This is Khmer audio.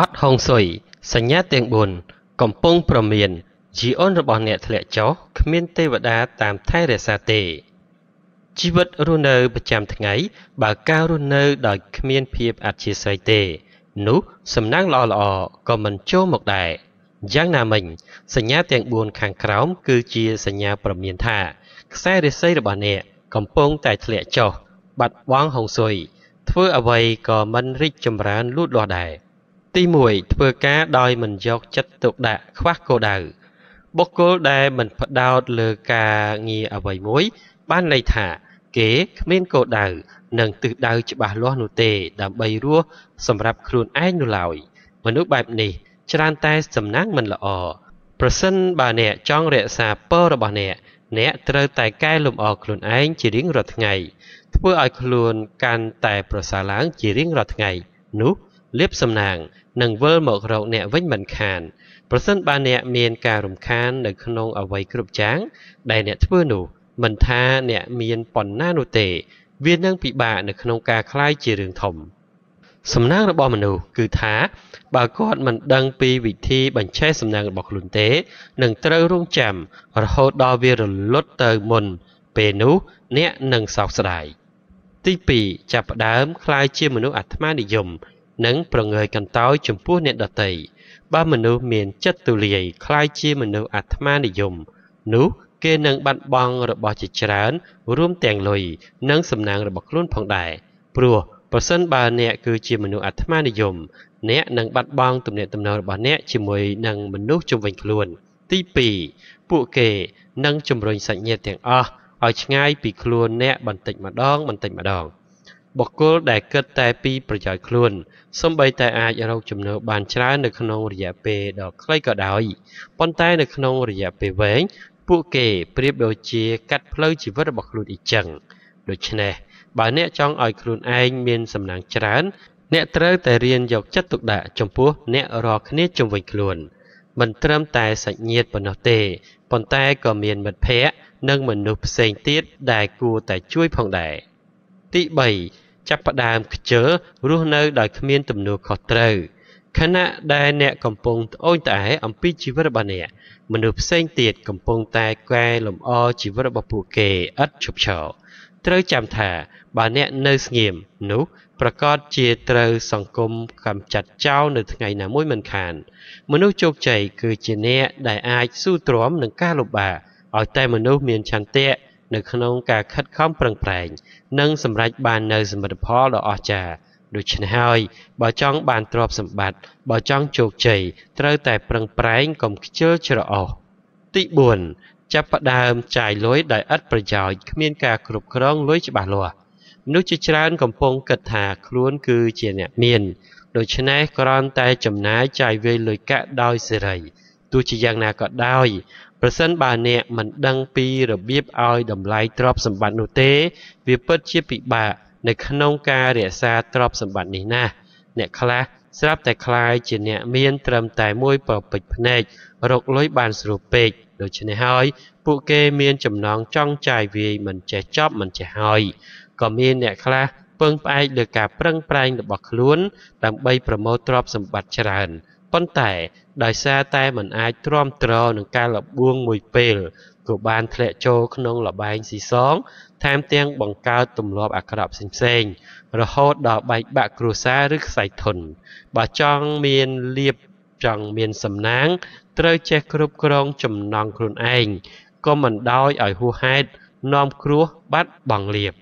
អត់ហុងស៊ុយសញ្ញាទាំង4កំពុងប្រមានជីអូនរបស់អ្នក ធ្លាក់ចុះគ្មាន ទេវតាតាមថែរក្សាទេជីវិតរស់នៅ ប្រចាំថ្ងៃបើការរស់នៅ ដោយគ្មានភាពអធ្យាស្រ័យទេ នោះសំណាងល្អល្អក៏មិនចូលមកដែរយ៉ាងណាមិញសញ្ញាទាំង4ខាងក្រោមគឺជាសញ្ញាប្រមានថាខ្សែរាសីរបស់អ្នកកំពុងតែធ្លាក់ចុះបាត់បង់ហុងស៊ុយធ្វើអ្វីក៏មិនរីកចម្រើនលូតលាស់ដែរទី1ធ្វើការដោយមិនយកចិត្តទុកដាក់ខ្វះគោលដៅបុគ្គលដែលមិនផ្ដោតលើការងារអ្វីមួយ បានន័យថា គេគ្មានគោលដៅនិងទិសដៅច្បាស់លាស់នោះទេដើម្បីរស់សម្រាប់ខ្លួនឯងនោះឡើយមនុស្សបែបនេះ ច្រើន តែ សំណាងមិនល្អប្រសិនបើអ្នកចង់រក្សាពររបស់អ្នកអ្នកត្រូវតែកែលម្អខ្លួនឯងជារៀងរាល់ថ្ងៃ ធ្វើឲ្យខ្លួនកាន់តែ ប្រសើរឡើងជារៀងរាល់ថ្ងៃ នោះលៀបសំណាងនឹងវិលមករកអ្នកវិញមិនខានប្រសិនបើអ្នក មានការរំខាននៅក្នុងអវ័យគ្រប់យ៉ាងដែលអ្នកធ្វើនោះ មិនថាអ្នក មានប៉ុណ្ណានោះទេ វានឹងពិបាកនៅក្នុងការคลายជារឿងធំសំណាងរបស់មនុស្សគឺថា បើគាត់មិនដឹង ពីវិធី បញ្ឆេះសំណាងរបស់ខ្លួនទេនឹងត្រូវរងចាំរហូតដល់វារលត់ទៅមុនពេលនោះអ្នកនឹងសោកស្ដាយទី2ចាប់ផ្ដើមคลายជាមនុស្សអាត្មានិយមនិងប្រងើយកន្តើយចំពោះអ្នកដតីបើមនុស្សមានចិត្តទូលាយคล้ายជាមនុស្សអាត្មានិយមនោះគេនឹងបាត់បង់របស់ជាច្រើន រួមទាំងលុយនិងសំណាងរបស់ខ្លួនផងដែរព្រោះប្រសិនបើអ្នកគឺជាមនុស្សអាត្មានិយមអ្នកនឹងបាត់បង់ទំនាក់ទំនងរបស់អ្នកជាមួយនឹងមនុស្សជុំវិញខ្លួនទី2ពួកគេនឹងជំរុញសាច់ញាតិទាំងអស់ឲ្យឆ្ងាយពីខ្លួនអ្នកបន្តិចម្ដងបន្តិចម្ដង។បុគ្គលដែលគិតតែពីប្រយោជន៍ខ្លួនសម្បីតែអាចរកចំណូលបានច្រើននៅក្នុងរយៈពេលដ៏ខ្លីក៏ដោយប៉ុន្តែនៅក្នុងរយៈពេលវែងពួកគេប្រៀបដូចជាកាត់ផ្លូវជីវិតរបស់ខ្លួនអ៊ីចឹងដូច្នេះបើអ្នកចង់ឲ្យខ្លួនឯងមានសំណាងច្រើន អ្នកត្រូវតែរៀនយកចិត្តទុកដាក់ចំពោះអ្នករាល់គ្នាជុំវិញខ្លួនមិនត្រឹមតែសាច់ញាតិប៉ុណ្ណោះទេប៉ុន្តែក៏មានមិត្តភ័ក្តិនិងមនុស្សផ្សេងទៀតដែលគួរតែជួយផងដែរទី3ចាប់ផ្ដើមខ្ជិលរស់នៅដោយគ្មានទំនួលខុសត្រូវខណៈដែលអ្នកកំពុងត្អូញត្អែអំពីជីវិតរបស់អ្នកមនុស្សផ្សេងទៀតកំពុងតែកែលម្អជីវិតរបស់ពួកគេឥតឈប់ឈរត្រូវចាំថាបើអ្នកនៅស្ងៀមនោះប្រកាសជាត្រូវសង្គមកំចាត់ចោលនៅថ្ងៃណាមួយមិនខាន មនុស្សជោគជ័យគឺជាអ្នកដែលអាចស៊ូទ្រាំនឹងការលំបាកឲ្យតែមនុស្សមានឆន្ទៈនៅក្នុងការខិតខំប្រឹងប្រែង និងសម្រេចបាននូវសមិទ្ធផលដ៏អស្ចារ្យដូច្នេះហើយបើចង់បានទ្រព្យសម្បត្តិបើចង់ជោគជ័យត្រូវតែប្រឹងប្រែងកុំខ្ជិលច្រអូសទី4ចាប់ផ្ដើមចាយលុយដោយឥតប្រយោជន៍គ្មានការគ្រប់គ្រងលុយច្បាស់លាស់មនុស្សជាច្រើនកំពុងគិតថាខ្លួនគឺជាអ្នកមានដូច្នេះគ្រាន់តែចំណាយចាយវាយលុយកាក់ដោយសេរីទោះជាយ៉ាងណាក៏ដោយប្រសិនបើអ្នកមិនដឹងពីរបៀបឲ្យតម្លៃទ្រព្យសម្បត្តិនោះទេ វាពិតជាពិបាកនៅក្នុងការរក្សាទ្រព្យសម្បត្តិនេះណាស់អ្នកខ្លះស្រាប់តែคลายជាអ្នកមានត្រឹមតែមួយប្រពេចភ្នែករកលុយបានស្រួលពេកដូច្នេះហើយពួកគេមានចំណងចង់ចាយវាយមិនចេះចប់មិនចេះហើយក៏មាន អ្នកខ្លះពឹងផ្អែកលើការប្រឹងប្រែង របស់ខ្លួនដើម្បីប្រមូលទ្រព្យសម្បត្តិច្រើនប៉ុន្តែ ដោយសារតែมันអាចទ្រាំទ្រនឹងការលបួងមួយពេលក៏បានធ្លាក់ចូលក្នុងលបែងស៊ីសងថែមទាំងបង្កើតទម្លាប់អាក្រក់ផ្សេងៗរហូតដល់បែកបាក់គ្រួសារឬខ្សែធនបើចង់មានលៀបចង់មានសំណាងត្រូវចេះគ្រប់គ្រងចំណងខ្លួនឯងក៏មិនដោយឲ្យហួសហេតុនាំគ្រោះបាត់បង់លៀប